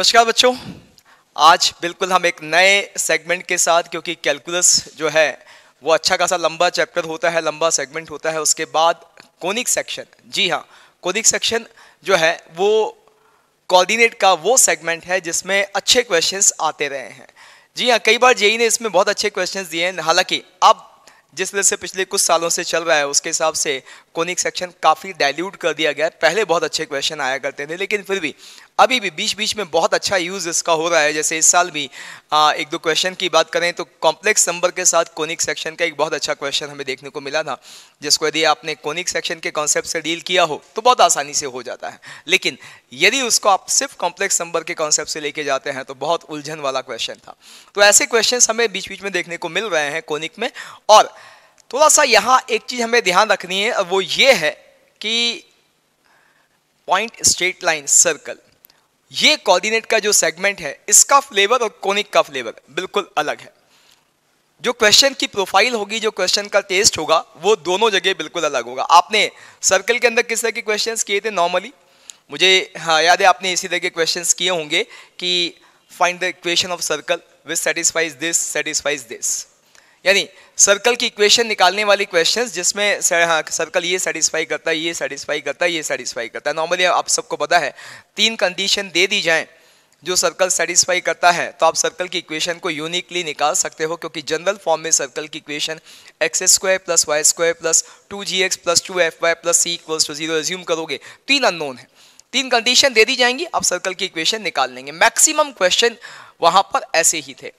नमस्कार बच्चों आज बिल्कुल हम एक नए सेगमेंट के साथ क्योंकि कैलकुलस जो है वो अच्छा खासा लंबा चैप्टर होता है लंबा सेगमेंट होता है उसके बाद कोनिक सेक्शन जी हाँ कोनिक सेक्शन जो है वो कोऑर्डिनेट का वो सेगमेंट है जिसमें अच्छे क्वेश्चंस आते रहे हैं जी हाँ कई बार जेई ने इसमें बहुत अच्छे क्वेश्चन दिए हैं हालाँकि अब जिस तरह से पिछले कुछ सालों से चल रहा है उसके हिसाब से कोनिक सेक्शन काफ़ी डाइल्यूट कर दिया गया है पहले बहुत अच्छे क्वेश्चन आया करते थे लेकिन फिर भी अभी भी बीच बीच में बहुत अच्छा यूज़ इसका हो रहा है जैसे इस साल भी आ, एक दो क्वेश्चन की बात करें तो कॉम्प्लेक्स नंबर के साथ कोनिक सेक्शन का एक बहुत अच्छा क्वेश्चन हमें देखने को मिला था जिसको यदि आपने कोनिक सेक्शन के कॉन्सेप्ट से डील किया हो तो बहुत आसानी से हो जाता है लेकिन यदि उसको आप सिर्फ कॉम्प्लेक्स नंबर के कॉन्सेप्ट से लेके जाते हैं तो बहुत उलझन वाला क्वेश्चन था तो ऐसे क्वेश्चन हमें बीच बीच में देखने को मिल रहे हैं कोनिक में और थोड़ा सा यहाँ एक चीज़ हमें ध्यान रखनी है वो ये है कि पॉइंट स्ट्रेट लाइन सर्कल ये कोऑर्डिनेट का जो सेगमेंट है इसका फ्लेवर और कोनिक का फ्लेवर बिल्कुल अलग है जो क्वेश्चन की प्रोफाइल होगी जो क्वेश्चन का टेस्ट होगा वो दोनों जगह बिल्कुल अलग होगा आपने सर्कल के अंदर किस तरह के क्वेश्चन किए थे नॉर्मली मुझे हाँ याद है आपने इसी तरह के क्वेश्चन किए होंगे कि find the equation of circle which satisfies this satisfies this यानी सर्कल की इक्वेशन निकालने वाली क्वेश्चन जिसमें हाँ सर्कल ये सेटिस्फाई करता है ये सेटिस्फाई करता है ये सेटिस्फाई करता है नॉर्मली आप सबको पता है तीन कंडीशन दे दी जाएँ जो सर्कल सेटिस्फाई करता है तो आप सर्कल की इक्वेशन को यूनिकली निकाल सकते हो क्योंकि जनरल फॉर्म में सर्कल की equation X square plus Y square plus two G X plus two F Y plus C equals to zero resume करोगे तीन अननोन है तीन कंडीशन दे दी जाएंगी आप सर्कल की इक्वेशन निकाल लेंगे मैक्सिमम क्वेश्चन वहाँ पर ऐसे ही थे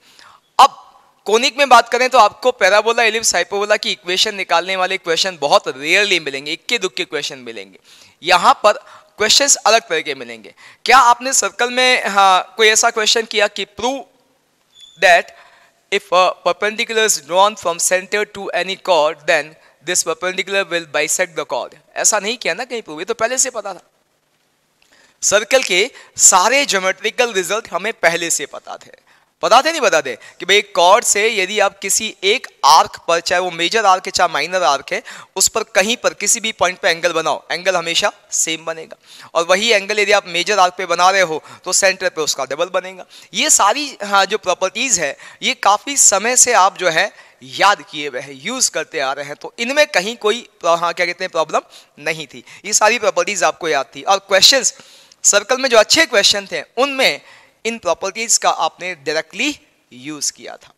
अब कोनिक में बात करें तो आपको पैराबोला एलिप्स हाइपोबोला की इक्वेशन निकालने वाले क्वेश्चन बहुत रेयरली मिलेंगे इक्के दुक्के क्वेश्चन मिलेंगे यहाँ पर क्वेश्चंस अलग तरह के मिलेंगे क्या आपने सर्कल में हाँ, कोई ऐसा क्वेश्चन किया कि prove that if perpendicular is drawn from centre to any chord then this perpendicular will will the chord ऐसा नहीं किया ना कहीं प्रूव तो पहले से पता था सर्कल के सारे ज्योमेट्रिकल रिजल्ट हमें पहले से पता थे बताते नहीं बताते कि भाई कॉर्ड से यदि आप किसी एक आर्क पर चाहे वो मेजर आर्क है चाहे माइनर आर्क है उस पर कहीं पर किसी भी पॉइंट पे एंगल बनाओ एंगल हमेशा सेम बनेगा और वही एंगल यदि आप मेजर आर्क पे बना रहे हो तो सेंटर पे उसका डबल बनेगा ये सारी हाँ जो प्रॉपर्टीज़ है ये काफ़ी समय से आप जो है याद किए हुए हैं यूज़ करते आ रहे हैं तो इनमें कहीं कोई हाँ क्या कहते हैं प्रॉब्लम नहीं थी ये सारी प्रॉपर्टीज़ आपको याद थी और क्वेश्चन सर्कल में जो अच्छे क्वेश्चन थे उनमें इन प्रॉपर्टीज का आपने डायरेक्टली यूज किया था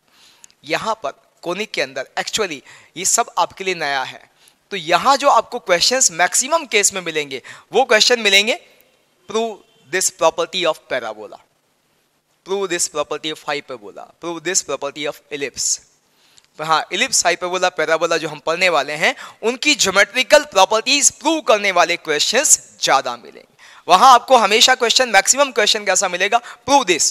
यहां पर कोनिक के अंदर एक्चुअली ये सब आपके लिए नया है तो यहां जो आपको क्वेश्चंस मैक्सिमम केस में मिलेंगे वो क्वेश्चन मिलेंगे prove this property of parabola prove this property of hyperbola prove this property of ellipse हाँ इलिप्स हाइपरबोला पैराबोला जो हम पढ़ने वाले हैं उनकी ज्योमेट्रिकल प्रॉपर्टीज प्रूव करने वाले क्वेश्चंस ज़्यादा मिलेंगे वहां आपको हमेशा क्वेश्चन मैक्सिमम क्वेश्चन कैसा मिलेगा प्रूव दिस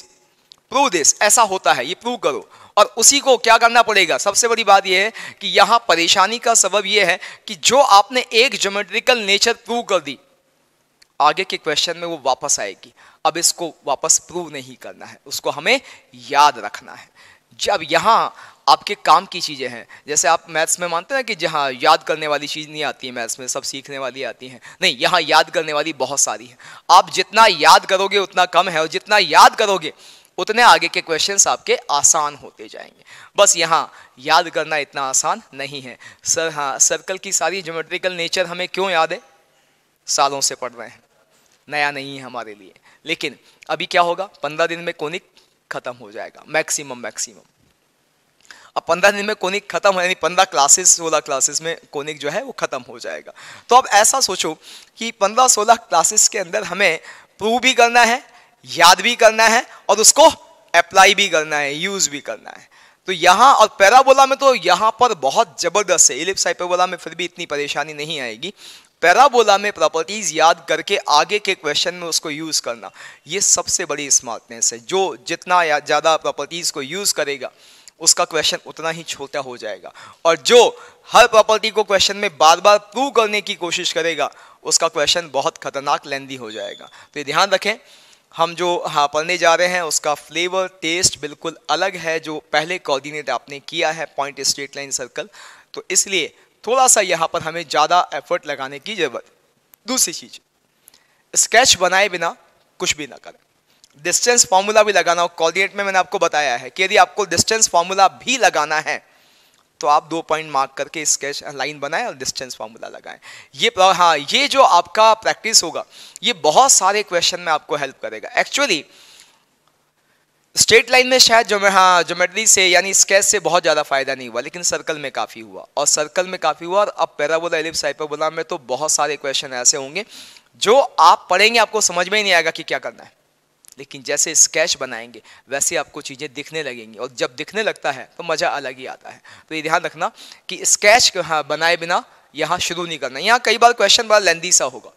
प्रूव दिस ऐसा होता है ये प्रूव करो और उसी को क्या करना पड़ेगा सबसे बड़ी बात यह है कि यहां परेशानी का सबब यह है कि जो आपने एक ज्योमेट्रिकल नेचर प्रूव कर दी आगे के क्वेश्चन में वो वापस आएगी अब इसको वापस प्रूव नहीं करना है उसको हमें याद रखना है जब यहां आपके काम की चीज़ें हैं जैसे आप मैथ्स में मानते हैं कि जहाँ याद करने वाली चीज़ नहीं आती है मैथ्स में सब सीखने वाली आती हैं नहीं यहाँ याद करने वाली बहुत सारी है आप जितना याद करोगे उतना कम है और जितना याद करोगे उतने आगे के क्वेश्चन आपके आसान होते जाएंगे बस यहाँ याद करना इतना आसान नहीं है सर हाँ सर्कल की सारी जोमेट्रिकल नेचर हमें क्यों याद है सालों से पढ़ रहे हैं नया नहीं है हमारे लिए लेकिन अभी क्या होगा पंद्रह दिन में कोनिक ख़त्म हो जाएगा मैक्सिमम मैक्सिमम अब पंद्रह दिन में कोनिक खत्म हो यानी पंद्रह क्लासेस सोलह क्लासेस में कोनिक जो है वो खत्म हो जाएगा तो अब ऐसा सोचो कि पंद्रह सोलह क्लासेस के अंदर हमें प्रूव भी करना है याद भी करना है और उसको अप्लाई भी करना है यूज भी करना है तो यहाँ और पैराबोला में तो यहाँ पर बहुत ज़बरदस्त है इलिप्स हाइपरबोला में फिर भी इतनी परेशानी नहीं आएगी पैराबोला में प्रॉपर्टीज़ याद करके आगे के क्वेश्चन में उसको यूज़ करना ये सबसे बड़ी स्मार्टनेस है जो जितना ज़्यादा प्रॉपर्टीज़ को यूज़ करेगा उसका क्वेश्चन उतना ही छोटा हो जाएगा और जो हर प्रॉपर्टी को क्वेश्चन में बार बार प्रूव करने की कोशिश करेगा उसका क्वेश्चन बहुत खतरनाक लेंदी हो जाएगा तो ये ध्यान रखें हम जो हाँ पढ़ने जा रहे हैं उसका फ्लेवर टेस्ट बिल्कुल अलग है जो पहले कोऑर्डिनेट आपने किया है पॉइंट स्ट्रेट लाइन सर्कल तो इसलिए थोड़ा सा यहाँ पर हमें ज़्यादा एफर्ट लगाने की ज़रूरत दूसरी चीज़ स्केच बनाए बिना कुछ भी ना करें डिस्टेंस फार्मूला भी लगाना हो कॉर्डिनेट में मैंने आपको बताया है कि यदि आपको डिस्टेंस फार्मूला भी लगाना है तो आप दो पॉइंट मार्क करके स्केच लाइन बनाएं और डिस्टेंस फार्मूला लगाएं ये हाँ ये जो आपका प्रैक्टिस होगा ये बहुत सारे क्वेश्चन में आपको हेल्प करेगा एक्चुअली स्ट्रेट लाइन में शायद जो हाँ जोमेट्री से यानी स्केच से बहुत ज़्यादा फायदा नहीं हुआ लेकिन सर्कल में काफ़ी हुआ और सर्कल में काफ़ी हुआ और अब पैराबोला एलिप्स हाइपरबोला में तो बहुत सारे क्वेश्चन ऐसे होंगे जो आप पढ़ेंगे आपको समझ में ही नहीं आएगा कि क्या करना है लेकिन जैसे स्केच बनाएंगे वैसे आपको चीज़ें दिखने लगेंगी और जब दिखने लगता है तो मज़ा अलग ही आता है तो ये ध्यान रखना कि स्केच हाँ बनाए बिना यहाँ शुरू नहीं करना यहाँ कई बार क्वेश्चन बड़ा लेंदी सा होगा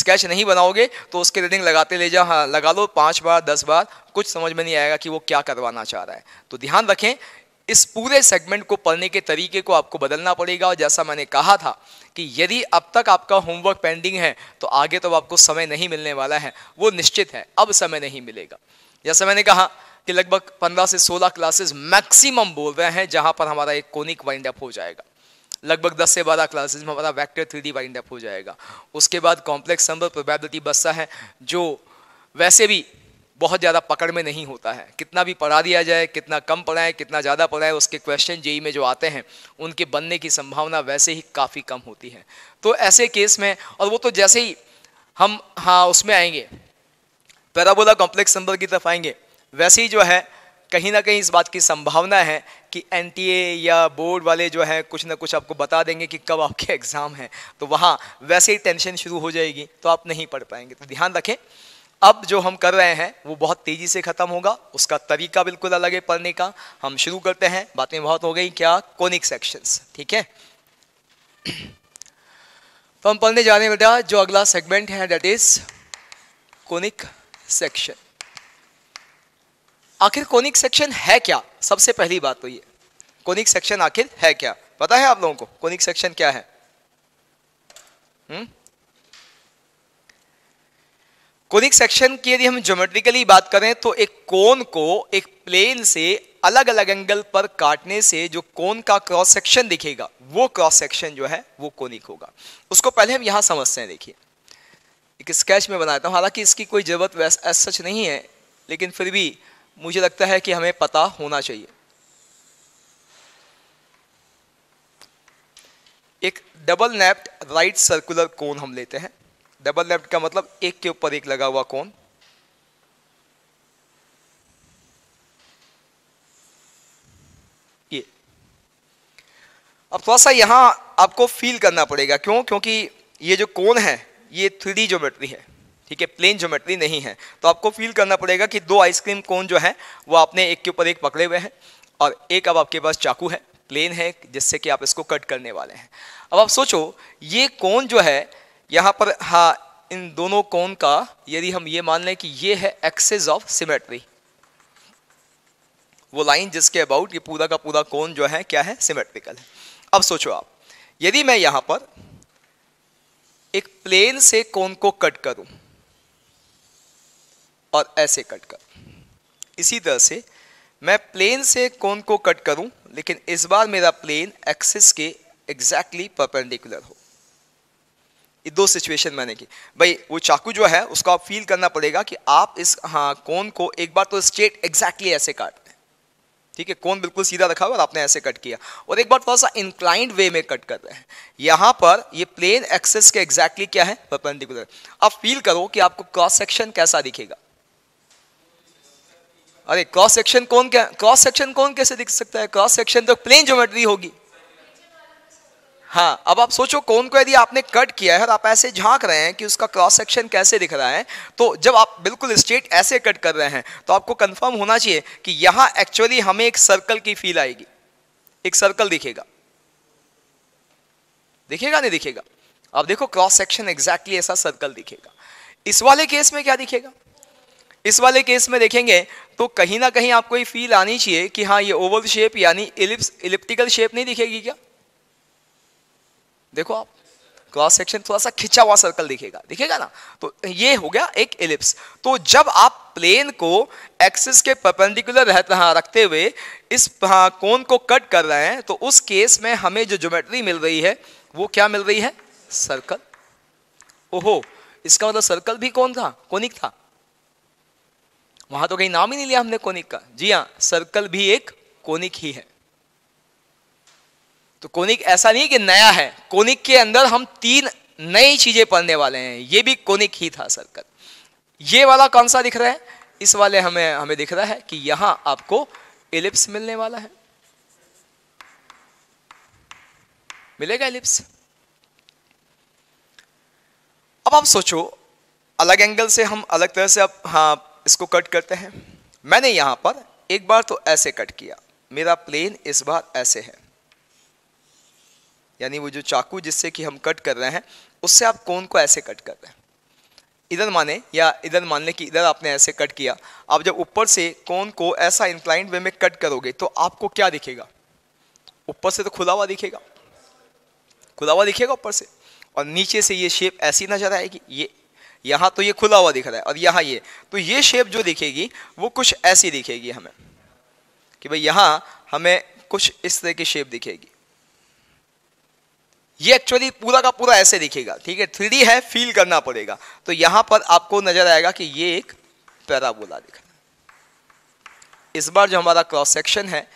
स्केच नहीं बनाओगे तो उसके रीडिंग लगाते ले जाओ हाँ लगा लो पाँच बार दस बार कुछ समझ में नहीं आएगा कि वो क्या करवाना चाह रहा है तो ध्यान रखें इस पूरे सेगमेंट को पढ़ने के तरीके को आपको बदलना पड़ेगा और जैसा मैंने कहा था कि यदि अब तक आपका होमवर्क पेंडिंग है तो आगे तो आपको समय नहीं मिलने वाला है वो निश्चित है अब समय नहीं मिलेगा जैसे मैंने कहा कि लगभग 15 से 16 क्लासेस मैक्सिमम बोल रहे हैं जहां पर हमारा एक कोनिक वाइंड अप हो जाएगा लगभग 10 से 12 क्लासेस में हमारा vector three D wind up हो जाएगा उसके बाद कॉम्प्लेक्स नंबर प्रोबेबिलिटी बस्सा है जो वैसे भी बहुत ज़्यादा पकड़ में नहीं होता है कितना भी पढ़ा दिया जाए कितना कम पढ़ाएं कितना ज़्यादा पढ़ाएं उसके क्वेश्चन जेई में जो आते हैं उनके बनने की संभावना वैसे ही काफ़ी कम होती है तो ऐसे केस में और वो तो जैसे ही हम हाँ उसमें आएंगे पैराबोला कॉम्प्लेक्स नंबर की तरफ आएंगे वैसे ही जो है कहीं ना कहीं इस बात की संभावना है कि एन या बोर्ड वाले जो है कुछ ना कुछ आपको बता देंगे कि कब आपके एग्ज़ाम हैं तो वहाँ वैसे ही टेंशन शुरू हो जाएगी तो आप नहीं पढ़ पाएंगे तो ध्यान रखें अब जो हम कर रहे हैं वो बहुत तेजी से खत्म होगा उसका तरीका बिल्कुल अलग है पढ़ने का हम शुरू करते हैं बातें बहुत हो गई क्या कोनिक सेक्शंस ठीक है तो हम पढ़ने जाने बेटा जो अगला सेगमेंट है डेट इज कोनिक सेक्शन आखिर कोनिक सेक्शन है क्या सबसे पहली बात तो ये कोनिक सेक्शन आखिर है क्या पता है आप लोगों को कोनिक सेक्शन क्या है हुँ? हम्म? कोनिक सेक्शन की यदि हम ज्योमेट्रिकली बात करें तो एक कोन को एक प्लेन से अलग अलग एंगल पर काटने से जो कोन का क्रॉस सेक्शन दिखेगा वो क्रॉस सेक्शन जो है वो कोनिक होगा उसको पहले हम यहाँ समझते हैं देखिए एक स्केच में बनाता हूँ हालांकि इसकी कोई ज़रूरत वैस सच नहीं है लेकिन फिर भी मुझे लगता है कि हमें पता होना चाहिए एक double napped right circular cone हम लेते हैं डबल लेफ्ट का मतलब एक के ऊपर एक लगा हुआ कौन ये अब थोड़ा सा यहां आपको फील करना पड़ेगा क्यों क्योंकि ये जो कौन है ये थ्री डी ज्योमेट्री है ठीक है प्लेन ज्योमेट्री नहीं है तो आपको फील करना पड़ेगा कि दो आइसक्रीम कोन जो है वो आपने एक के ऊपर एक पकड़े हुए हैं और एक अब आपके पास चाकू है प्लेन है जिससे कि आप इसको कट करने वाले हैं अब आप सोचो ये कोन जो है यहाँ पर हाँ इन दोनों कोण का यदि हम ये मान लें कि ये है एक्सेस ऑफ सिमेट्री वो लाइन जिसके अबाउट ये पूरा का पूरा कोण जो है क्या है सिमेट्रिकल है अब सोचो आप यदि मैं यहाँ पर एक प्लेन से कोण को कट करूं और ऐसे कट कर इसी तरह से मैं प्लेन से कोण को कट करूं लेकिन इस बार मेरा प्लेन एक्सिस के एग्जैक्टली exactly परपेंडिकुलर हो ये दो सिचुएशन मैंने की भाई वो चाकू जो है उसको आप फील करना पड़ेगा कि आप इस हाँ कौन को एक बार तो स्ट्रेट एग्जैक्टली exactly ऐसे काट हैं ठीक है कौन बिल्कुल सीधा रखा हुआ और आपने ऐसे कट किया और एक बार थोड़ा सा इंक्लाइंड वे में कट कर रहे हैं यहाँ पर ये प्लेन एक्सेस के एग्जैक्टली exactly क्या है परपेंडिकुलर आप फील करो कि आपको क्रॉस सेक्शन कैसा दिखेगा अरे क्रॉस सेक्शन कौन क्या क्रॉस सेक्शन कौन कैसे दिख सकता है क्रॉस सेक्शन तो प्लेन ज्योमेट्री होगी हाँ अब आप सोचो कौन को यदि आपने कट किया है और आप ऐसे झांक रहे हैं कि उसका क्रॉस सेक्शन कैसे दिख रहा है तो जब आप बिल्कुल स्ट्रेट ऐसे कट कर रहे हैं तो आपको कंफर्म होना चाहिए कि यहाँ एक्चुअली हमें एक सर्कल की फील आएगी एक सर्कल दिखेगा दिखेगा नहीं दिखेगा अब देखो क्रॉस सेक्शन एग्जैक्टली ऐसा सर्कल दिखेगा इस वाले केस में क्या दिखेगा इस वाले केस में देखेंगे तो कहीं ना कहीं आपको ये फील आनी चाहिए कि हाँ ये ओवल शेप यानी इलिप्स इलिप्टिकल शेप नहीं दिखेगी क्या देखो आप क्रॉस सेक्शन थोड़ा सा खिंचा हुआ सर्कल दिखेगा दिखेगा ना तो ये हो गया एक एलिप्स तो जब आप प्लेन को एक्सिस के परपेंडिकुलर रह हाँ, रखते हुए इस हाँ, कोन को कट कर रहे हैं तो उस केस में हमें जो ज्योमेट्री मिल रही है वो क्या मिल रही है सर्कल ओहो इसका मतलब सर्कल भी कौन था कोनिक था वहां तो कहीं नाम ही नहीं लिया हमने कोनिक का जी हाँ सर्कल भी एक कोनिक ही है तो कोनिक ऐसा नहीं कि नया है कोनिक के अंदर हम तीन नई चीजें पढ़ने वाले हैं ये भी कोनिक ही था सर्कल ये वाला कौन सा दिख रहा है इस वाले हमें हमें दिख रहा है कि यहां आपको एलिप्स मिलने वाला है मिलेगा एलिप्स अब आप सोचो अलग एंगल से हम अलग तरह से अब हाँ इसको कट करते हैं मैंने यहां पर एक बार तो ऐसे कट किया मेरा प्लेन इस बार ऐसे है यानी वो जो चाकू जिससे कि हम कट कर रहे हैं उससे आप कौन को ऐसे कट कर रहे हैं इधर माने या इधर मान लें कि इधर आपने ऐसे कट किया आप जब ऊपर से कौन को ऐसा इंक्लाइंट वे में कट करोगे तो आपको क्या दिखेगा ऊपर से तो खुला हुआ दिखेगा खुला हुआ दिखेगा ऊपर से और नीचे से ये शेप ऐसी नजर आएगी ये यहाँ तो ये खुला हुआ दिख रहा है और यहाँ ये तो ये शेप जो दिखेगी वो कुछ ऐसी दिखेगी हमें कि भाई यहाँ हमें कुछ इस तरह की शेप दिखेगी ये एक्चुअली पूरा का पूरा ऐसे दिखेगा ठीक है थ्री है फील करना पड़ेगा तो यहां पर आपको नजर आएगा कि ये एक पैराबोला दिख इस बार जो हमारा क्रॉस सेक्शन है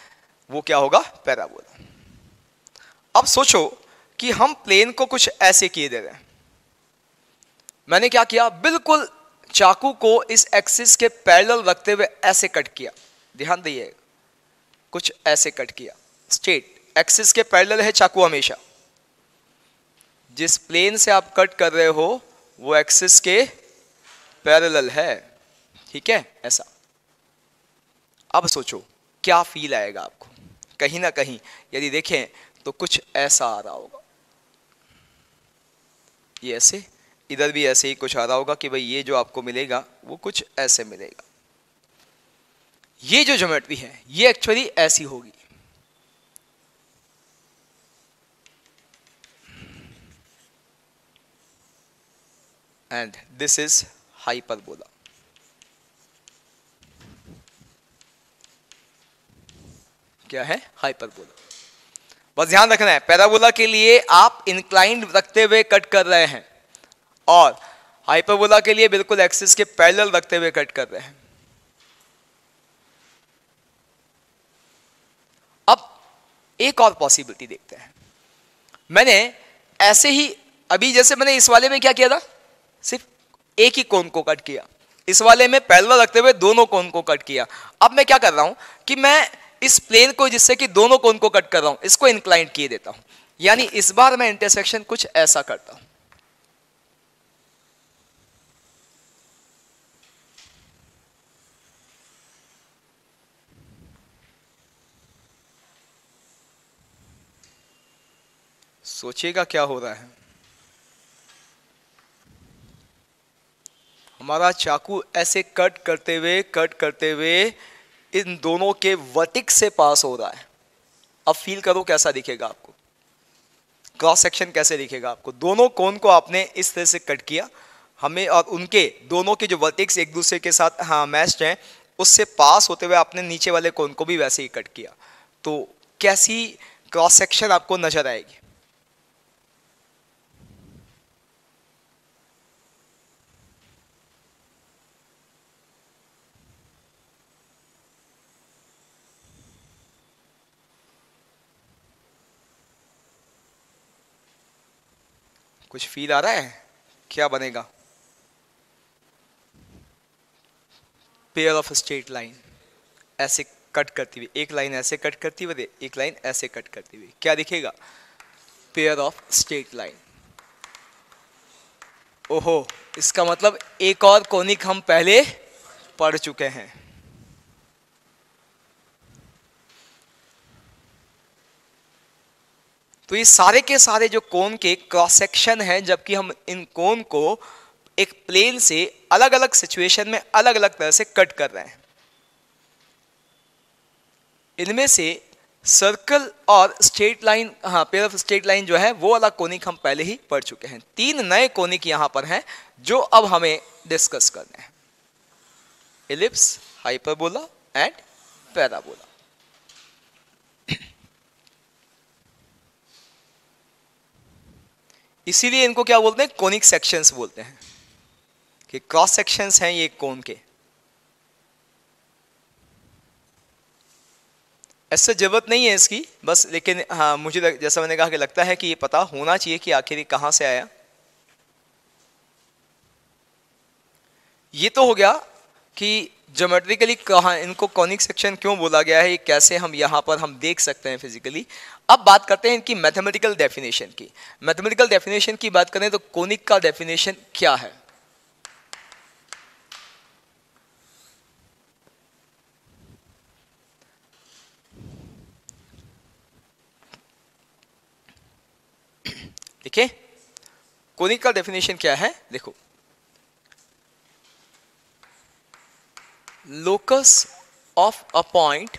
वो क्या होगा पैराबोला अब सोचो कि हम प्लेन को कुछ ऐसे किए दे रहे हैं मैंने क्या किया बिल्कुल चाकू को इस एक्सिस के पैरेलल रखते हुए ऐसे कट किया ध्यान दीजिए कुछ ऐसे कट किया स्ट्रेट एक्सिस के पैरेलल है चाकू हमेशा जिस प्लेन से आप कट कर रहे हो वो एक्सिस के पैरेलल है ठीक है ऐसा अब सोचो क्या फील आएगा आपको कहीं ना कहीं यदि देखें तो कुछ ऐसा आ रहा होगा ये ऐसे इधर भी ऐसे ही कुछ आ रहा होगा कि भाई ये जो आपको मिलेगा वो कुछ ऐसे मिलेगा ये जो ज्योमेट्री है ये एक्चुअली ऐसी होगी and this is hyperbola. क्या है हाइपरबोला बस ध्यान रखना है पैराबोला के लिए आप इंक्लाइंड रखते हुए कट कर रहे हैं और हाइपरबोला के लिए बिल्कुल एक्सिस के पैरेलल रखते हुए कट कर रहे हैं अब एक और पॉसिबिलिटी देखते हैं मैंने ऐसे ही अभी जैसे मैंने इस वाले में क्या किया था सिर्फ एक ही कोन को कट किया इस वाले में पैरल रखते हुए दोनों कोन को कट किया अब मैं क्या कर रहा हूं कि मैं इस प्लेन को जिससे कि दोनों कोन को कट कर रहा हूं इसको इंक्लाइंट किए देता हूं यानी इस बार मैं इंटरसेक्शन कुछ ऐसा करता हूं सोचिएगा क्या हो रहा है हमारा चाकू ऐसे कट करते हुए कट करते हुए इन दोनों के वटिक से पास हो रहा है अब फील करो कैसा दिखेगा आपको क्रॉस सेक्शन कैसे दिखेगा आपको दोनों कोन को आपने इस तरह से कट किया हमें और उनके दोनों के जो वर्टिक्स एक दूसरे के साथ हाँ मैस्ड हैं उससे पास होते हुए आपने नीचे वाले कोन को भी वैसे ही कट किया तो कैसी क्रॉस सेक्शन आपको नज़र आएगी कुछ फील आ रहा है क्या बनेगा पेयर ऑफ स्ट्रेट लाइन ऐसे कट करती हुई एक लाइन ऐसे कट करती हुई एक लाइन ऐसे कट करती हुई क्या दिखेगा पेयर ऑफ स्ट्रेट लाइन ओहो इसका मतलब एक और कोनिक हम पहले पढ़ चुके हैं तो ये सारे के सारे जो कोन के क्रॉस सेक्शन हैं जबकि हम इन कोन को एक प्लेन से अलग अलग सिचुएशन में अलग अलग तरह से कट कर रहे हैं इनमें से सर्कल और स्ट्रेट लाइन हाँ पेयर ऑफ स्ट्रेट लाइन जो है वो अलग कोनिक हम पहले ही पढ़ चुके हैं तीन नए कोनिक यहाँ पर हैं जो अब हमें डिस्कस करने हैं इलिप्स हाइपरबोला एंड पैराबोला इसीलिए इनको क्या बोलते हैं कोनिक सेक्शंस बोलते हैं कि क्रॉस सेक्शंस हैं ये कोन के ऐसे जरूरत नहीं है इसकी बस लेकिन हाँ मुझे लग, जैसा मैंने कहा कि लगता है कि ये पता होना चाहिए कि आखिर कहां से आया ये तो हो गया कि जोमेट्रिकली कहाँ इनको कॉनिक सेक्शन क्यों बोला गया है कैसे हम यहाँ पर हम देख सकते हैं फिजिकली अब बात करते हैं इनकी मैथमेटिकल डेफिनेशन की मैथमेटिकल डेफिनेशन की बात करें तो कॉनिक का डेफिनेशन क्या है देखिए कॉनिक का डेफिनेशन क्या है देखो locus of a point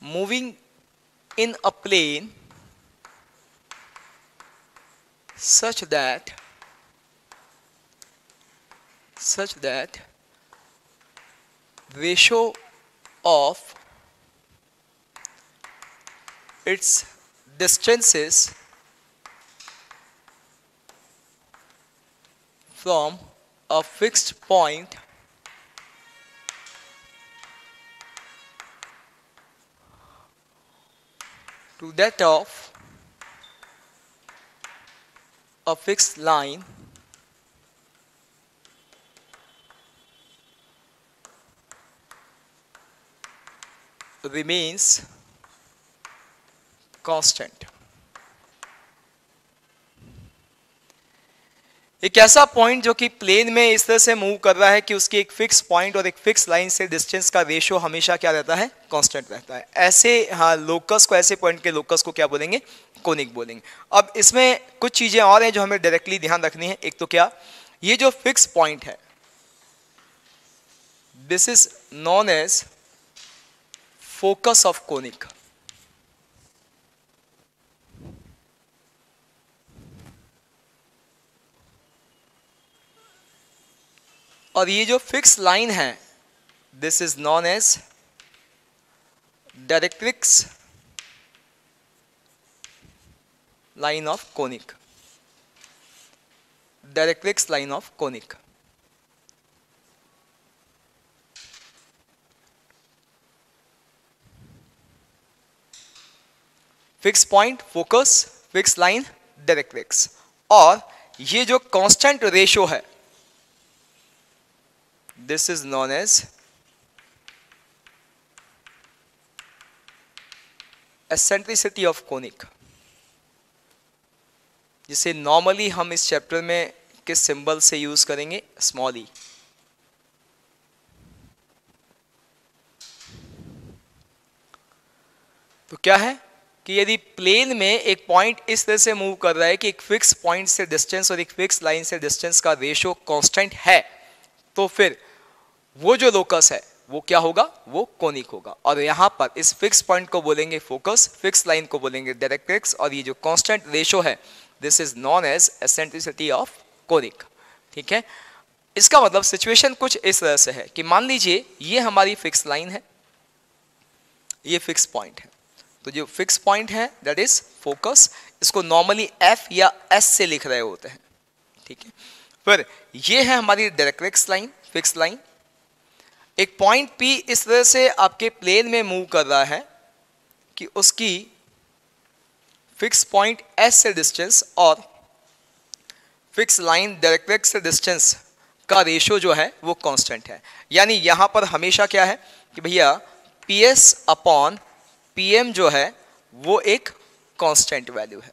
moving in a plane such that such that ratio of its distances from a fixed point to that of a fixed line remains constant. एक ऐसा point जो कि plane में इस तरह से मूव कर रहा है कि उसकी एक फिक्स पॉइंट और एक फिक्स लाइन से डिस्टेंस का रेशियो हमेशा क्या रहता है कांस्टेंट रहता है ऐसे हाँ लोकस को ऐसे पॉइंट के लोकस को क्या बोलेंगे कोनिक बोलेंगे अब इसमें कुछ चीज़ें और हैं जो हमें डायरेक्टली ध्यान रखनी है एक तो क्या ये जो फिक्स पॉइंट है this is known as focus of conic और ये जो फिक्स लाइन है this is known as directrix line of conic directrix line of conic fix point focus fix line directrix और ये जो कांस्टेंट रेशियो है This is known as eccentricity of conic जिसे normally हम इस चैप्टर में किस सिंबल से यूज करेंगे स्मॉल ई e. तो क्या है कि यदि प्लेन में एक पॉइंट इस तरह से मूव कर रहा है कि एक फिक्स पॉइंट से डिस्टेंस और एक फिक्स लाइन से डिस्टेंस का रेशियो कांस्टेंट है तो फिर वो जो लोकस है वो क्या होगा वो कोनिक होगा और यहाँ पर इस फिक्स पॉइंट को बोलेंगे फोकस फिक्स लाइन को बोलेंगे डायरेक्ट्रिक्स और ये जो कांस्टेंट रेशो है this is known as eccentricity of conic ठीक है इसका मतलब सिचुएशन कुछ इस तरह से है कि मान लीजिए ये हमारी फिक्स लाइन है ये फिक्स पॉइंट है तो जो फिक्स पॉइंट है दैट इज फोकस इसको नॉर्मली एफ या एस से लिख रहे होते हैं ठीक है फिर ये है हमारी डायरेक्ट्रिक्स लाइन फिक्स लाइन एक पॉइंट पी इस तरह से आपके प्लेन में मूव कर रहा है कि उसकी फिक्स पॉइंट एस से डिस्टेंस और फिक्स लाइन डायरेक्ट से डिस्टेंस का रेशो जो है वो कांस्टेंट है यानी यहाँ पर हमेशा क्या है कि भैया P S upon P M जो है वो एक कांस्टेंट वैल्यू है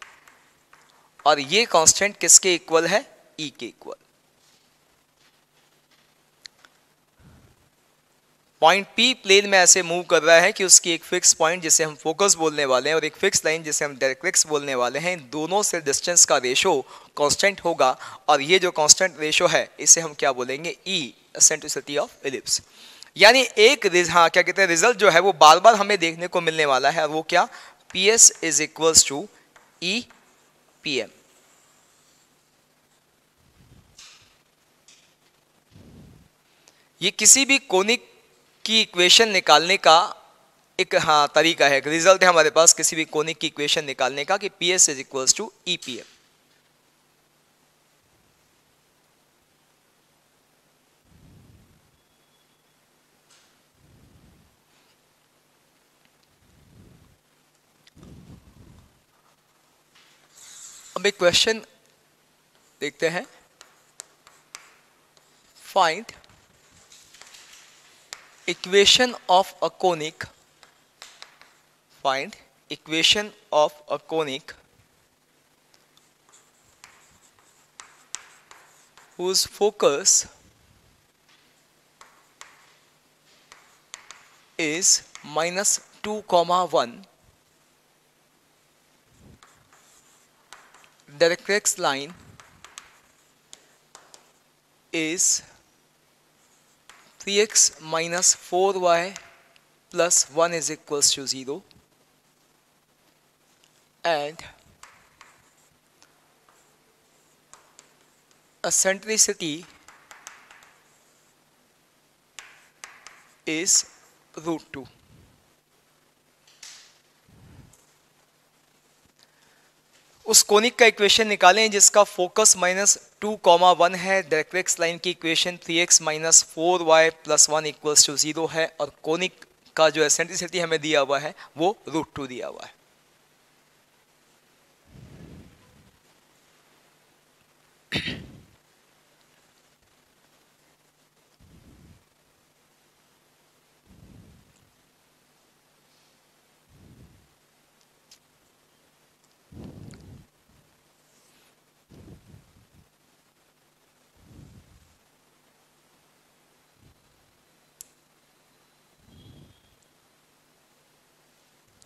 और ये कांस्टेंट किसके इक्वल है ई e के इक्वल पॉइंट पी प्लेन में ऐसे मूव कर रहा है कि उसकी एक फिक्स पॉइंट जिसे हम फोकस बोलने वाले हैं और एक फिक्स लाइन जिसे हम डायरेक्ट्रिक्स बोलने वाले हैं दोनों से डिस्टेंस का रेशो कांस्टेंट होगा और ये जो कांस्टेंट रेशो है इसे हम क्या बोलेंगे ई सेंट्रिसिटी ऑफ एलिप्स यानी एक हाँ क्या कहते हैं रिजल्ट जो है वो बार बार हमें देखने को मिलने वाला है वो क्या P S is equals to E P M ये किसी भी कोनिक की इक्वेशन निकालने का एक हाँ तरीका है रिजल्ट है हमारे पास किसी भी कोनिक की इक्वेशन निकालने का कि P S is equals to E P F अब एक क्वेश्चन देखते हैं find equation of a conic find equation of a conic whose focus is minus 2 comma 1 Directrix line is 3x minus 4y plus 1 is equals to 0 and eccentricity is root 2. उस conic का equation निकालें जिसका focus minus two comma one है directrix line की equation three X minus four Y plus one equals to zero है और conic का जो एसेंट्रिसिटी हमें दिया हुआ है वो रूट टू दिया हुआ है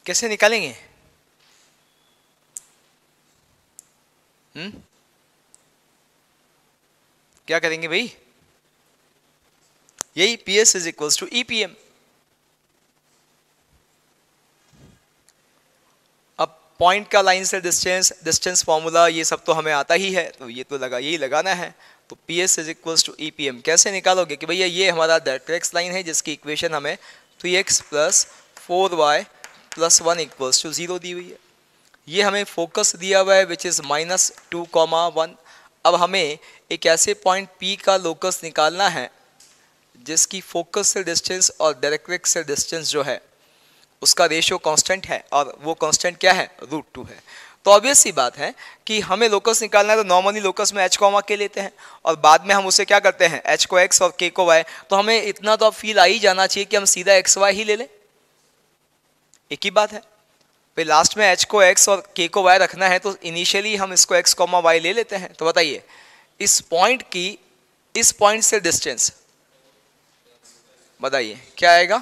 कैसे निकालेंगे हम्म क्या करेंगे भाई यही P S is equals to E P M अब पॉइंट का लाइन से डिस्टेंस डिस्टेंस फॉर्मूला ये सब तो हमें आता ही है तो ये तो लगा यही लगाना है तो P S is equals to E P M कैसे निकालोगे कि भैया ये हमारा डायरेक्ट लाइन है जिसकी इक्वेशन हमें three X plus four Y plus one equals to zero दी हुई है ये हमें फोकस दिया हुआ है which is minus two comma one अब हमें एक ऐसे पॉइंट पी का लोकस निकालना है जिसकी फोकस से डिस्टेंस और डायरेक्ट्रिक से डिस्टेंस जो है उसका रेशियो कांस्टेंट है और वो कांस्टेंट क्या है रूट टू है तो ऑब्वियस सी बात है कि हमें लोकस निकालना है तो नॉर्मली लोकस में एच को के लेते हैं और बाद में हम उसे क्या करते हैं एच को एक्स और के को वाई तो हमें इतना तो फील आ ही जाना चाहिए कि हम सीधा एक्स वाई ही ले लें एक ही बात है फिर लास्ट में एच को एक्स और के को वाई रखना है तो इनिशियली हम इसको एक्स कॉमा वाई ले लेते हैं तो बताइए इस पॉइंट की इस पॉइंट से डिस्टेंस बताइए क्या आएगा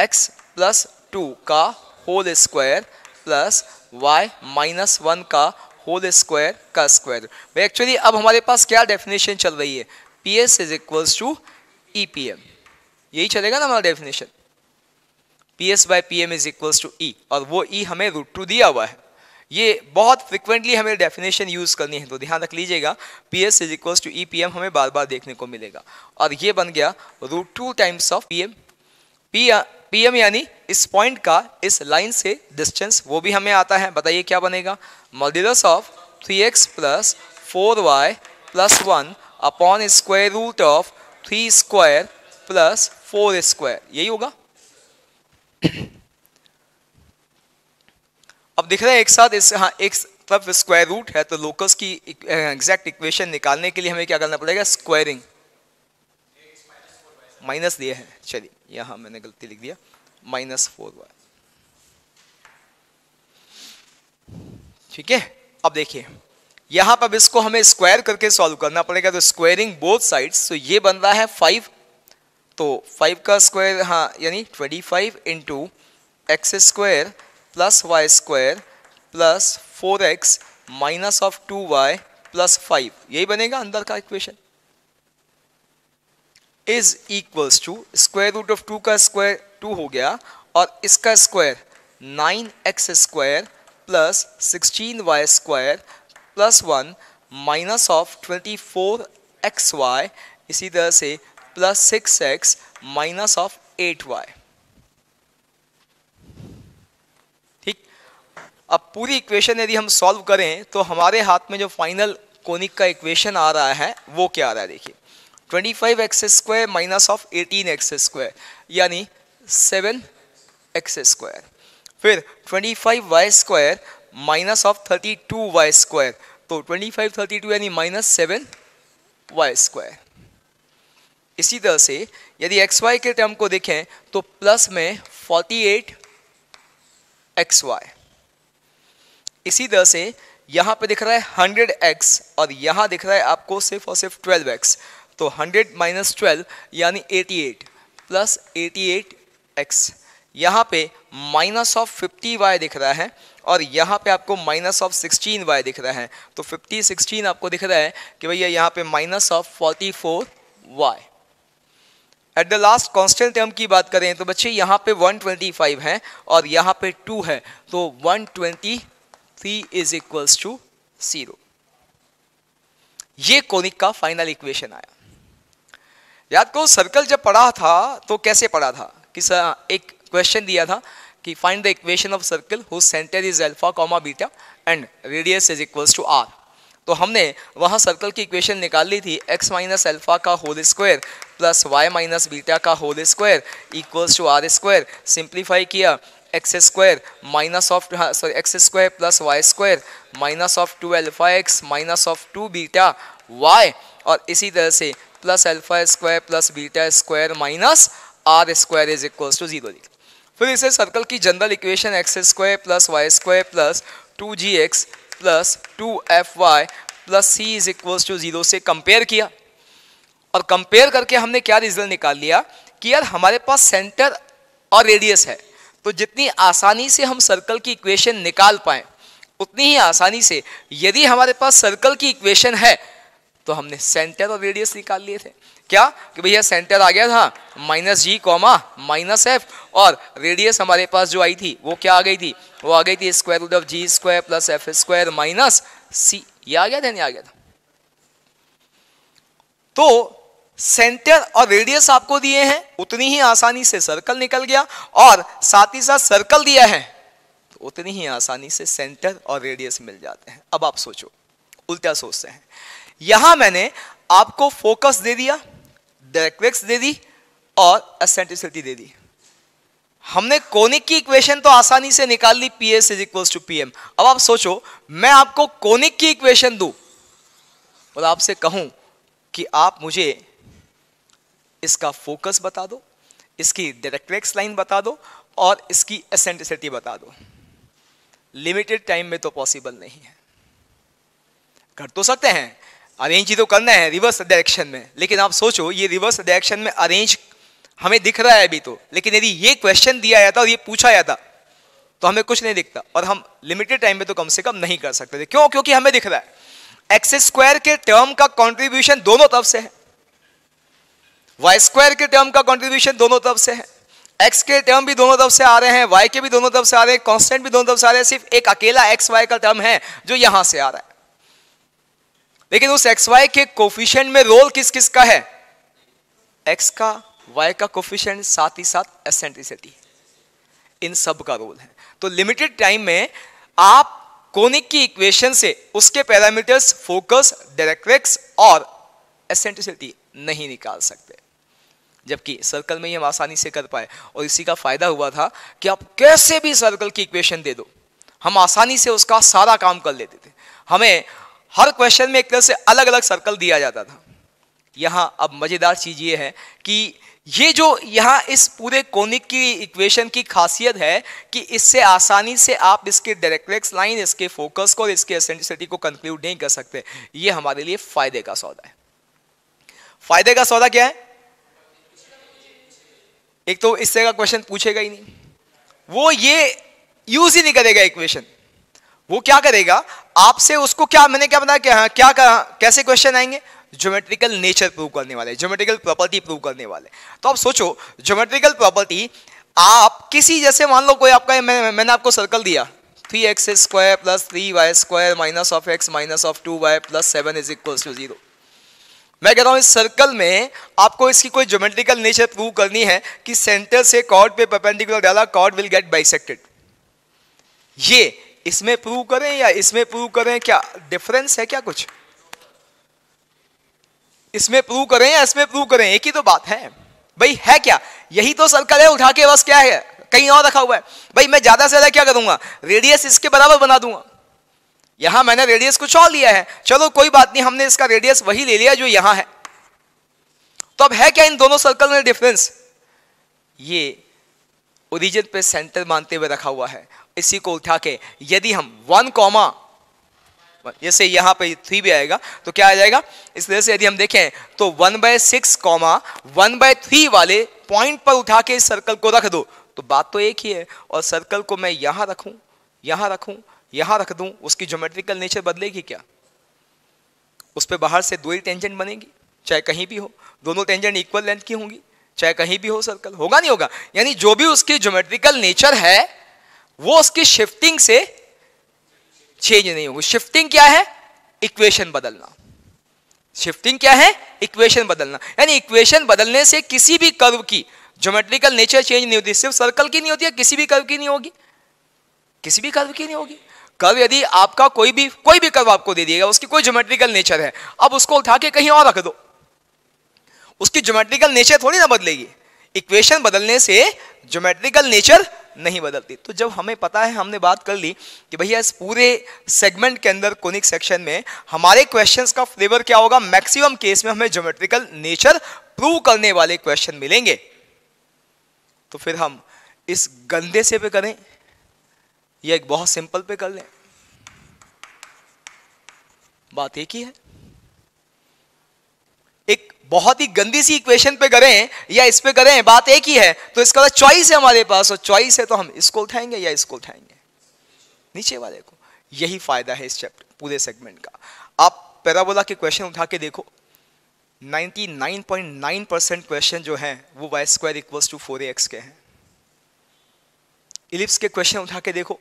एक्स प्लस टू का whole square plus Y minus one का होल स्क्वायर का स्क्वायर भाई एक्चुअली अब हमारे पास क्या डेफिनेशन चल रही है P S is equals to E P M यही चलेगा ना हमारा definition P S by P M is equals to E और वो ई e हमें रूट टू दिया हुआ है ये बहुत फ्रिक्वेंटली हमें डेफिनेशन यूज़ करनी है तो ध्यान रख लीजिएगा P S is equals to E P M हमें बार बार देखने को मिलेगा और ये बन गया root two times of P M P P M यानी इस पॉइंट का इस लाइन से डिस्टेंस वो भी हमें आता है बताइए क्या बनेगा modulus of three X plus four Y plus one upon square root of three square plus four square यही होगा अब दिख रहे हैं एक साथ इस हाँ एक तब स्क्वायर रूट है तो लोकस की एग्जैक्ट इक्वेशन निकालने के लिए हमें क्या करना पड़ेगा स्क्वायरिंग माइनस दिए है चलिए यहाँ मैंने गलती लिख दिया माइनस फोर वाई ठीक है अब देखिए यहां पर इसको हमें स्क्वायर करके सॉल्व करना पड़ेगा तो स्क्वायरिंग बोथ साइड्स तो ये बन रहा है फाइव तो फाइव का स्क्वायर हाँ यानी twenty five into X square plus Y square plus four X minus of two Y plus five यही बनेगा अंदर का equation is equals to square root of two का स्क्वायर टू हो गया और इसका square nine X square plus sixteen Y square plus one minus of twenty four X Y इसी तरह से plus six X minus of eight Y ठीक अब पूरी इक्वेशन यदि हम सॉल्व करें तो हमारे हाथ में जो फाइनल कोनिक का इक्वेशन आ रहा है वो क्या आ रहा है देखिए twenty five X square minus of eighteen X square यानी सेवन एक्स स्क्वायर फिर twenty five Y square minus of thirty two Y square तो ट्वेंटी फाइव थर्टी टू यानी माइनस सेवन वाई स्क्वायर इसी तरह से यदि एक्स वाई के term को देखें तो प्लस में फोर्टी एट एक्स वाई इसी तरह से यहाँ पे दिख रहा है हंड्रेड एक्स और यहाँ दिख रहा है आपको सिर्फ और सिर्फ ट्वेल्व एक्स तो हंड्रेड माइनस ट्वेल्व यानी eighty eight plus eighty eight X यहाँ पे माइनस ऑफ फिफ्टी वाई दिख रहा है और यहाँ पे आपको माइनस ऑफ सिक्सटीन वाई दिख रहा है तो फिफ्टी सिक्सटीन आपको दिख रहा है कि भैया यहाँ पे minus of forty four Y at the last constant term की बात करें तो बच्चे यहाँ पे 125 है और यहाँ पे 2 है तो 123 twenty three is equals to zero conic का फाइनल इक्वेशन आया याद को सर्कल जब पढ़ा था तो कैसे पढ़ा था कि सर एक क्वेश्चन दिया था कि find the equation of circle who centre is alpha comma beta and radius is equals to R तो हमने वहाँ सर्कल की इक्वेशन निकाल ली थी x माइनस एल्फा का whole square plus Y minus beta का whole square equals to R square simplify किया X square minus of sorry X square plus Y square minus of two alpha X minus of two beta Y और इसी तरह से plus alpha square plus beta square minus R square is equals to zero लिख फिर इसे circle की general equation X square plus Y square plus two G X plus two F Y plus C is equals to zero से compare किया और compare करके हमने क्या रिजल्ट निकाल लिया कि यार हमारे पास सेंटर और रेडियस है तो जितनी आसानी से हम सर्कल की इक्वेशन निकाल पाए उतनी ही आसानी से यदि हमारे पास सर्कल की इक्वेशन है तो हमने सेंटर और रेडियस निकाल लिए थे क्या कि भैया सेंटर आ गया था minus G comma minus F और रेडियस हमारे पास जो आई थी वो क्या आ गई थी वो आ गई थी square root of G square plus F square minus C ये आ गया था नहीं आ गया था तो सेंटर और रेडियस आपको दिए हैं उतनी ही आसानी से सर्कल निकल गया और साथ ही साथ सर्कल दिया है तो उतनी ही आसानी से सेंटर और रेडियस मिल जाते हैं अब आप सोचो उल्टा सोचते हैं यहां मैंने आपको फोकस दे दिया डायरेक्ट्रिक्स दे दी और एसेंट्रिसिटी दे दी हमने कोनिक की इक्वेशन तो आसानी से निकाल ली P S is equals to P M अब आप सोचो मैं आपको कोनिक की इक्वेशन दू और आपसे कहूं कि आप मुझे इसका फोकस बता दो इसकी डायरेक्ट्रेक्स लाइन बता दो और इसकी एसेंटिसिटी बता दो लिमिटेड टाइम में तो पॉसिबल नहीं है कर तो सकते हैं अरेंज ही तो करना है रिवर्स डायरेक्शन में लेकिन आप सोचो ये रिवर्स डायरेक्शन में अरेंज हमें दिख रहा है अभी तो लेकिन यदि ये क्वेश्चन दिया जाता और ये पूछा जाता तो हमें कुछ नहीं दिखता और हम लिमिटेड टाइम में तो कम से कम नहीं कर सकते थे क्यों क्योंकि हमें दिख रहा है एक्स स्क्वायर के टर्म का कॉन्ट्रीब्यूशन दोनों तरफ से है वाई स्क्वायर के टर्म का कॉन्ट्रीब्यूशन दोनों तरफ से है एक्स के टर्म भी दोनों तरफ से आ रहे हैं वाई के भी दोनों तरफ से आ रहे हैं कॉन्स्टेंट भी दोनों तरफ से आ रहे हैं सिर्फ एक अकेला एक्स वाई का टर्म है जो यहां से आ रहा है लेकिन उस एक्स वाई के कोफिशियंट में रोल किस किस का है एक्स का वाई का कोफिशियंट साथ ही साथ एसेंट्रिसिटी इन सब का रोल है तो लिमिटेड टाइम में आप कोनिक की इक्वेशन से उसके पैरामीटर्स फोकस डायरेक्ट्रिक्स और एसेंट्रिसिटी नहीं निकाल सकते जबकि सर्कल में ही हम आसानी से कर पाए और इसी का फ़ायदा हुआ था कि आप कैसे भी सर्कल की इक्वेशन दे दो हम आसानी से उसका सारा काम कर लेते थे हमें हर क्वेश्चन में एक तरह से अलग अलग सर्कल दिया जाता था यहाँ अब मज़ेदार चीज़ ये है कि ये जो यहाँ इस पूरे कोनिक की इक्वेशन की खासियत है कि इससे आसानी से आप इसके डायरेक्ट्रेक्स लाइन इसके फोकस को और इसके एसेंट्रिसिटी को कंक्लूड नहीं कर सकते ये हमारे लिए फ़ायदे का सौदा है फ़ायदे का सौदा क्या है एक तो इससे का क्वेश्चन पूछेगा ही नहीं वो ये यूज ही नहीं करेगा इक्वेशन वो क्या करेगा आपसे उसको क्या मैंने क्या बताया क्या हाँ, क्या कहा कैसे क्वेश्चन आएंगे ज्योमेट्रिकल नेचर प्रूव करने वाले ज्योमेट्रिकल प्रॉपर्टी प्रूव करने वाले तो आप सोचो ज्योमेट्रिकल प्रॉपर्टी आप किसी जैसे मान लो कोई आपका मैं, मैंने आपको सर्कल दिया three X square plus three Y square minus of X minus of two Y plus seven is equals to zero मैं कहता हूँ इस सर्कल में आपको इसकी कोई ज्योमेट्रिकल नेचर प्रूव करनी है कि सेंटर से कॉर्ड पे परपेंडिकुलर डाला कॉर्ड विल गेट बाइसेक्टेड ये इसमें प्रूव करें या इसमें प्रूव करें क्या डिफरेंस है क्या कुछ इसमें प्रूव करें या इसमें प्रूव करें एक ही तो बात है भाई है क्या यही तो सर्कल है उठा के बस क्या है कहीं और रखा हुआ है भाई मैं ज्यादा से ज्यादा क्या करूंगा रेडियस इसके बराबर बना दूंगा यहां मैंने रेडियस कुछ और लिया है चलो कोई बात नहीं हमने इसका रेडियस वही ले लिया जो यहां है तो अब है क्या इन दोनों सर्कल में डिफरेंस ये ओरिजिन पे सेंटर मानते हुए रखा हुआ है इसी को उठा के यदि हम वन कॉमा जैसे यहाँ पे थ्री भी आएगा तो क्या आ जाएगा इस तरह से यदि हम देखें तो one by six comma one by three वाले पॉइंट पर उठा के इस सर्कल को रख दो तो बात तो एक ही है और सर्कल को मैं यहां रखू यहां रखू यहां रख दूं उसकी ज्योमेट्रिकल नेचर बदलेगी क्या उस पर बाहर से दो ही टेंजेंट बनेगी चाहे कहीं भी हो दोनों टेंजेंट इक्वल लेंथ की होंगी चाहे कहीं भी हो सर्कल होगा नहीं होगा यानी जो भी उसकी ज्योमेट्रिकल नेचर है वो उसकी शिफ्टिंग से चेंज नहीं होगी शिफ्टिंग क्या है इक्वेशन बदलना शिफ्टिंग क्या है इक्वेशन बदलना यानी इक्वेशन बदलने से किसी भी कर्व की ज्योमेट्रिकल नेचर चेंज नहीं होती सिर्फ सर्कल की नहीं होती है किसी भी कर्व की नहीं होगी किसी भी कर्व की नहीं होगी कर्व यदि आपका कोई भी कोई भी कर्व आपको दे दिएगा उसकी कोई ज्योमेट्रिकल नेचर है अब उसको उठा के कहीं और रख दो उसकी ज्योमेट्रिकल नेचर थोड़ी ना बदलेगी इक्वेशन बदलने से ज्योमेट्रिकल नेचर नहीं बदलती तो जब हमें पता है हमने बात कर ली कि भैया इस पूरे सेगमेंट के अंदर कोनिक सेक्शन में हमारे क्वेश्चंस का फ्लेवर क्या होगा मैक्सिमम केस में हमें ज्योमेट्रिकल नेचर प्रूव करने वाले क्वेश्चन मिलेंगे तो फिर हम इस गंदे से पे करें या एक बहुत सिंपल पे कर लें बात एक ही है एक बहुत ही गंदी सी इक्वेशन पे करें या इस पे करें बात एक ही है तो इसका चॉइस मतलब है हमारे पास और चॉइस है तो हम इसको उठाएंगे या इसको उठाएंगे नीचे वाले को यही फायदा है इस चैप्टर पूरे सेगमेंट का आप पैराबोला के क्वेश्चन उठा के देखो 99.9 परसेंट क्वेश्चन जो हैं वो Y square equals to four X के हैं इलिप्स के क्वेश्चन उठा के देखो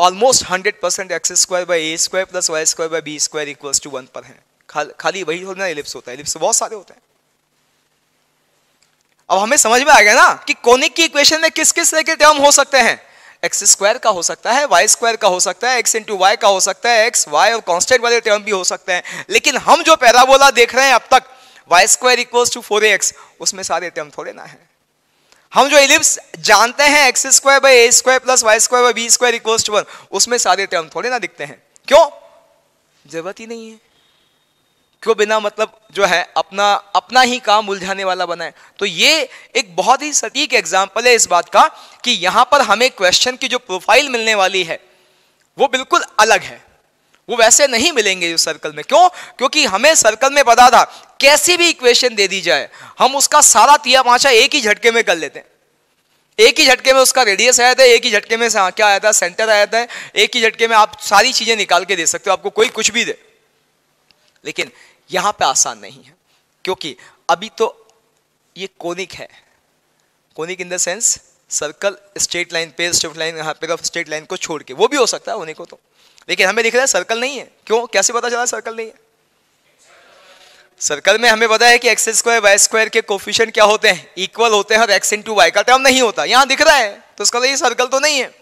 almost hundred percent X square by A square plus Y square by B square equals to one पर है खाली वही होना एलिप्स होता है एलिप्स बहुत सारे होते हैं अब हमें समझ में आ गया ना कि कोनिक की इक्वेशन में किस किस तरह के टर्म हो सकते हैं एक्स स्क्वायर का हो सकता है वाई स्क्वायर का हो सकता है एक्स इंटू वाई का हो सकता है एक्स वाई और कॉन्स्टेंट वाले टर्म भी हो सकते हैं लेकिन हम जो पैराबोला देख रहे हैं अब तक Y square equals to four X उसमें सारे टर्म थोड़े ना है हम जो एलिप्स जानते हैं X square by A square plus Y square by B square equals to one उसमें सारे टर्म थोड़े ना दिखते हैं क्यों जरूरत ही नहीं है क्यों बिना मतलब जो है अपना अपना ही काम उलझाने वाला बनाए तो ये एक बहुत ही सटीक एग्जाम्पल है इस बात का कि यहां पर हमें क्वेश्चन की जो प्रोफाइल मिलने वाली है वो बिल्कुल अलग है वो वैसे नहीं मिलेंगे उस सर्कल में क्यों क्योंकि हमें सर्कल में पता था कैसी भी इक्वेशन दे दी जाए हम उसका सारा तिया पाँचा एक ही झटके में कर लेते हैं एक ही झटके में उसका रेडियस आया था एक ही झटके में क्या आया था सेंटर आया था एक ही झटके में आप सारी चीज़ें निकाल के दे सकते हो आपको कोई कुछ भी दे लेकिन यहां पे आसान नहीं है क्योंकि अभी तो ये कोनिक है conic in the sense circle straight line पे स्ट्रेट लाइन यहाँ पे स्ट्रेट लाइन को छोड़ के वो भी हो सकता है होने को तो लेकिन हमें दिख रहा है सर्कल नहीं है क्यों कैसे पता चला सर्कल नहीं है सर्कल में हमें पता है कि एक्स स्क्वायर वाई स्क्वायर के कोफिशन क्या होते हैं इक्वल होते हैं और एक्स इंटू वाई का टर्म नहीं होता यहाँ दिख रहा है तो उसका मतलब ये सर्कल तो नहीं है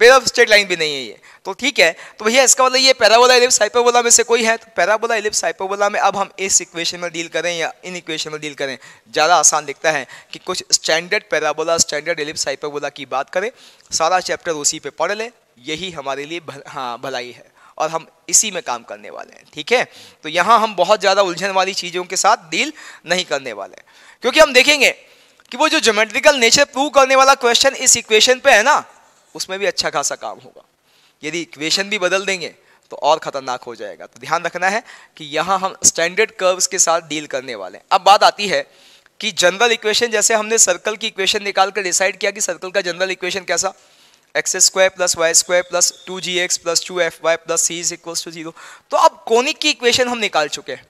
पेर ऑफ स्ट्रेट लाइन भी नहीं है ये तो ठीक है तो भैया इसका मतलब ये पैराबोला एलिप्स हाइपरबोला में से कोई है तो पैराबोला एलिप्स हाइपरबोला में अब हम इस इक्वेशन में डील करें या इन इक्वेशन में डील करें ज़्यादा आसान दिखता है कि कुछ standard parabola standard ellipse hyperbola की बात करें सारा चैप्टर उसी पे पढ़ लें यही हमारे लिए भल, हाँ भलाई है और हम इसी में काम करने वाले हैं ठीक है तो यहाँ हम बहुत ज़्यादा उलझन वाली चीज़ों के साथ डील नहीं करने वाले हैं क्योंकि हम देखेंगे कि वो जो जोमेट्रिकल नेचर प्रूव करने वाला क्वेश्चन इस इक्वेशन पे है ना उसमें भी अच्छा खासा काम होगा यदि इक्वेशन भी बदल देंगे तो और ख़तरनाक हो जाएगा तो ध्यान रखना है कि यहाँ हम स्टैंडर्ड कर्व्स के साथ डील करने वाले हैं अब बात आती है कि जनरल इक्वेशन जैसे हमने सर्कल की इक्वेशन निकाल कर डिसाइड किया कि सर्कल का जनरल इक्वेशन कैसा X square plus Y square plus two G X plus two F Y plus C is equals to zero तो अब कोनिक की इक्वेशन हम निकाल चुके हैं